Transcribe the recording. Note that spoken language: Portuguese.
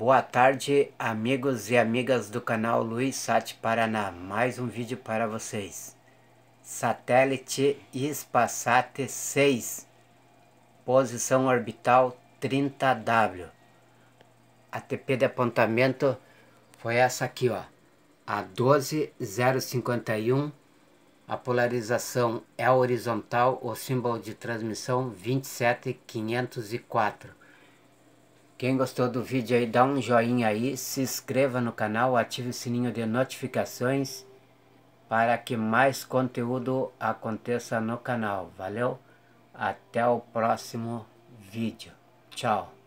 Boa tarde, amigos e amigas do canal Luiz Sat Paraná. Mais um vídeo para vocês. Satélite Hispasat 6, posição orbital 30W. A TP de apontamento foi essa aqui, ó. A 12051 a polarização é horizontal, o símbolo de transmissão 27504. Quem gostou do vídeo aí, dá um joinha aí, se inscreva no canal, ative o sininho de notificações para que mais conteúdo aconteça no canal. Valeu, até o próximo vídeo. Tchau.